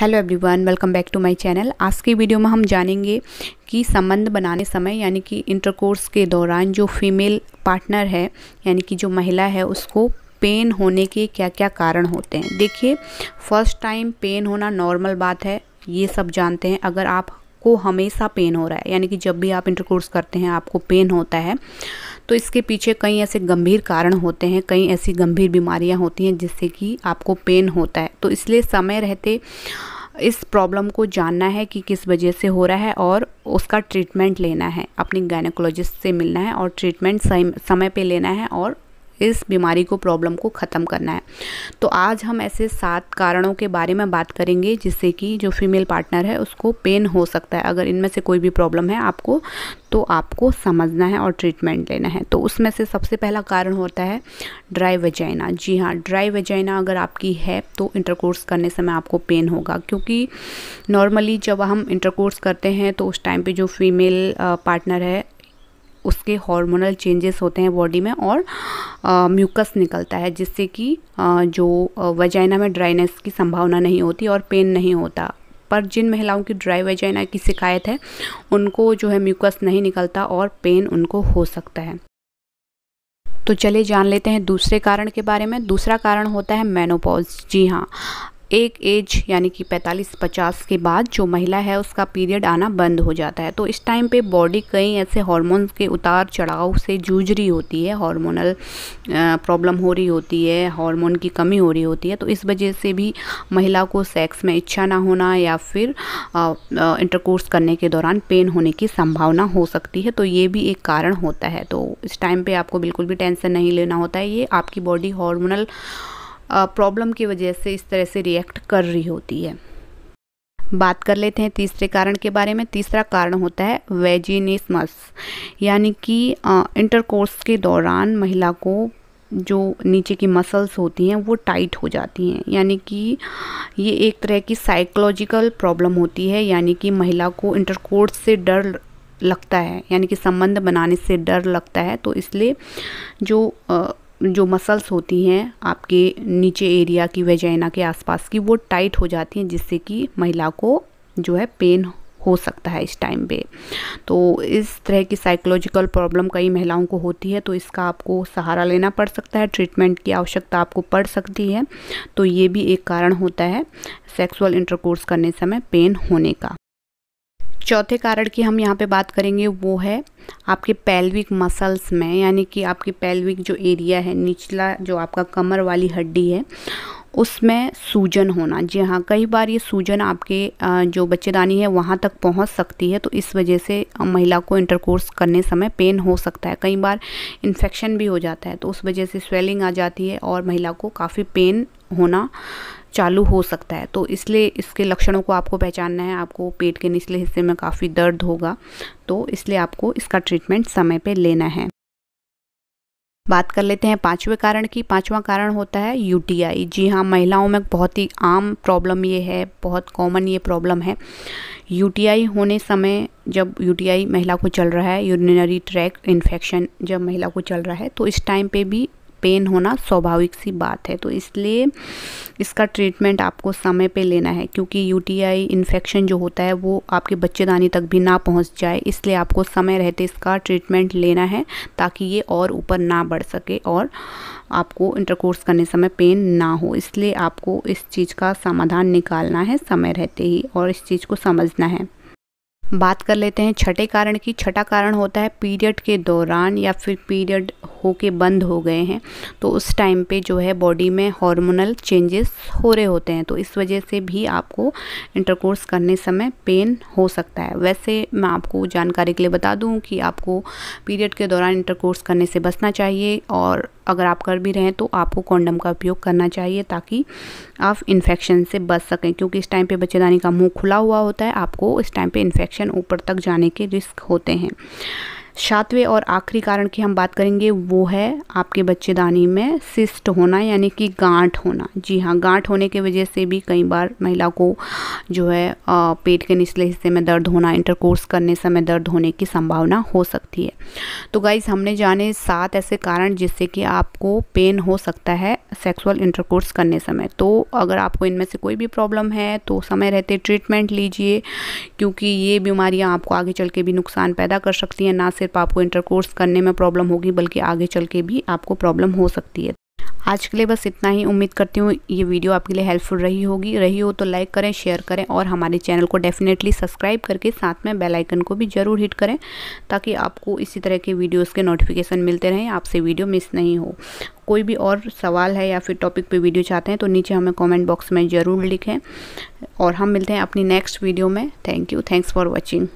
hello everyone welcome back to my channel आज की video में हम जानेंगे कि संबंध बनाने समय यानी कि इंटरकोर्स के दौरान जो फीमेल पार्टनर है यानी कि जो महिला है उसको पेन होने के क्या क्या कारण होते हैं देखिए फर्स्ट टाइम पेन होना नॉर्मल बात है ये सब जानते हैं अगर आप को हमेशा पेन हो रहा है यानी कि जब भी आप इंटरकोर्स करते हैं आपको पेन होता है तो इसके पीछे कई ऐसे गंभीर कारण होते हैं कई ऐसी गंभीर बीमारियां होती हैं जिससे कि आपको पेन होता है तो इसलिए समय रहते इस प्रॉब्लम को जानना है कि किस वजह से हो रहा है और उसका ट्रीटमेंट लेना है अपनी गायनोकोलॉजिस्ट से मिलना है और ट्रीटमेंट समय पे लेना है और इस बीमारी को प्रॉब्लम को ख़त्म करना है तो आज हम ऐसे सात कारणों के बारे में बात करेंगे जिससे कि जो फीमेल पार्टनर है उसको पेन हो सकता है अगर इनमें से कोई भी प्रॉब्लम है आपको तो आपको समझना है और ट्रीटमेंट लेना है तो उसमें से सबसे पहला कारण होता है ड्राई वेजाइना जी हाँ ड्राई वेजाइना अगर आपकी है तो इंटरकोर्स करने समय आपको पेन होगा क्योंकि नॉर्मली जब हम इंटरकोर्स करते हैं तो उस टाइम पे जो फीमेल पार्टनर है उसके हार्मोनल चेंजेस होते हैं बॉडी में और म्यूकस निकलता है जिससे कि जो वजाइना में ड्राइनेस की संभावना नहीं होती और पेन नहीं होता पर जिन महिलाओं की ड्राई वेजाइना की शिकायत है उनको जो है म्यूकस नहीं निकलता और पेन उनको हो सकता है तो चलिए जान लेते हैं दूसरे कारण के बारे में दूसरा कारण होता है मेनोपॉज जी हाँ एक एज यानी कि 45-50 के बाद जो महिला है उसका पीरियड आना बंद हो जाता है तो इस टाइम पे बॉडी कई ऐसे हॉर्मोन्स के उतार चढ़ाव से जूझ रही होती है हार्मोनल प्रॉब्लम हो रही होती है हार्मोन की कमी हो रही होती है तो इस वजह से भी महिला को सेक्स में इच्छा ना होना या फिर इंटरकोर्स करने के दौरान पेन होने की संभावना हो सकती है तो ये भी एक कारण होता है तो इस टाइम पर आपको बिल्कुल भी टेंसन नहीं लेना होता है ये आपकी बॉडी हॉर्मोनल प्रॉब्लम की वजह से इस तरह से रिएक्ट कर रही होती है बात कर लेते हैं तीसरे कारण के बारे में तीसरा कारण होता है वेजिनिसमस यानी कि इंटरकोर्स के दौरान महिला को जो नीचे की मसल्स होती हैं वो टाइट हो जाती हैं यानी कि ये एक तरह की साइकोलॉजिकल प्रॉब्लम होती है यानी कि महिला को इंटरकोर्स से डर लगता है यानी कि संबंध बनाने से डर लगता है तो इसलिए जो जो मसल्स होती हैं आपके नीचे एरिया की वेजाइना के आसपास की वो टाइट हो जाती हैं जिससे कि महिला को जो है पेन हो सकता है इस टाइम पे तो इस तरह की साइकोलॉजिकल प्रॉब्लम कई महिलाओं को होती है तो इसका आपको सहारा लेना पड़ सकता है ट्रीटमेंट की आवश्यकता आपको पड़ सकती है तो ये भी एक कारण होता है सेक्सुअल इंटरकोर्स करने समय पेन होने का चौथे कारण की हम यहाँ पे बात करेंगे वो है आपके पैल्विक मसल्स में यानी कि आपकी पैल्विक जो एरिया है निचला जो आपका कमर वाली हड्डी है उसमें सूजन होना जी हाँ कई बार ये सूजन आपके जो बच्चेदानी है वहाँ तक पहुँच सकती है तो इस वजह से महिला को इंटरकोर्स करने समय पेन हो सकता है कई बार इन्फेक्शन भी हो जाता है तो उस वजह से स्वेलिंग आ जाती है और महिला को काफ़ी पेन होना चालू हो सकता है तो इसलिए इसके लक्षणों को आपको पहचानना है आपको पेट के निचले हिस्से में काफ़ी दर्द होगा तो इसलिए आपको इसका ट्रीटमेंट समय पर लेना है बात कर लेते हैं पांचवें कारण की पांचवा कारण होता है यूटीआई जी हाँ महिलाओं में बहुत ही आम प्रॉब्लम ये है बहुत कॉमन ये प्रॉब्लम है यूटीआई होने समय जब यूटीआई महिला को चल रहा है यूरिनरी ट्रैक इन्फेक्शन जब महिला को चल रहा है तो इस टाइम पे भी पेन होना स्वाभाविक सी बात है तो इसलिए इसका ट्रीटमेंट आपको समय पे लेना है क्योंकि यूटीआई इन्फेक्शन जो होता है वो आपके बच्चेदानी तक भी ना पहुंच जाए इसलिए आपको समय रहते इसका ट्रीटमेंट लेना है ताकि ये और ऊपर ना बढ़ सके और आपको इंटरकोर्स करने समय पेन ना हो इसलिए आपको इस चीज़ का समाधान निकालना है समय रहते ही और इस चीज़ को समझना है बात कर लेते हैं छठे कारण की छठा कारण होता है पीरियड के दौरान या फिर पीरियड हो के बंद हो गए हैं तो उस टाइम पे जो है बॉडी में हार्मोनल चेंजेस हो रहे होते हैं तो इस वजह से भी आपको इंटरकोर्स करने समय पेन हो सकता है वैसे मैं आपको जानकारी के लिए बता दूं कि आपको पीरियड के दौरान इंटरकोर्स करने से बचना चाहिए और अगर आप कर भी रहे हैं तो आपको कॉन्डम का उपयोग करना चाहिए ताकि आप इन्फेक्शन से बच सकें क्योंकि इस टाइम पे बच्चेदानी का मुंह खुला हुआ होता है आपको इस टाइम पे इन्फेक्शन ऊपर तक जाने के रिस्क होते हैं सातवें और आखिरी कारण की हम बात करेंगे वो है आपके बच्चेदानी में सिस्ट होना यानी कि गांठ होना जी हाँ गांठ होने की वजह से भी कई बार महिला को जो है पेट के निचले हिस्से में दर्द होना इंटरकोर्स करने समय दर्द होने की संभावना हो सकती है तो गाइज हमने जाने सात ऐसे कारण जिससे कि आपको पेन हो सकता है सेक्सुअल इंटरकोर्स करने समय तो अगर आपको इनमें से कोई भी प्रॉब्लम है तो समय रहते ट्रीटमेंट लीजिए क्योंकि ये बीमारियाँ आपको आगे चल के भी नुकसान पैदा कर सकती हैं ना सिर्फ सिर्फ आपको इंटरकोर्स करने में प्रॉब्लम होगी बल्कि आगे चल के भी आपको प्रॉब्लम हो सकती है आज के लिए बस इतना ही उम्मीद करती हूँ ये वीडियो आपके लिए हेल्पफुल रही होगी रही हो तो लाइक करें शेयर करें और हमारे चैनल को डेफिनेटली सब्सक्राइब करके साथ में बेल आइकन को भी ज़रूर हिट करें ताकि आपको इसी तरह के वीडियोस के नोटिफिकेशन मिलते रहें आपसे वीडियो मिस नहीं हो कोई भी और सवाल है या फिर टॉपिक पर वीडियो चाहते हैं तो नीचे हमें कॉमेंट बॉक्स में ज़रूर लिखें और हम मिलते हैं अपनी नेक्स्ट वीडियो में thank you thanks for watching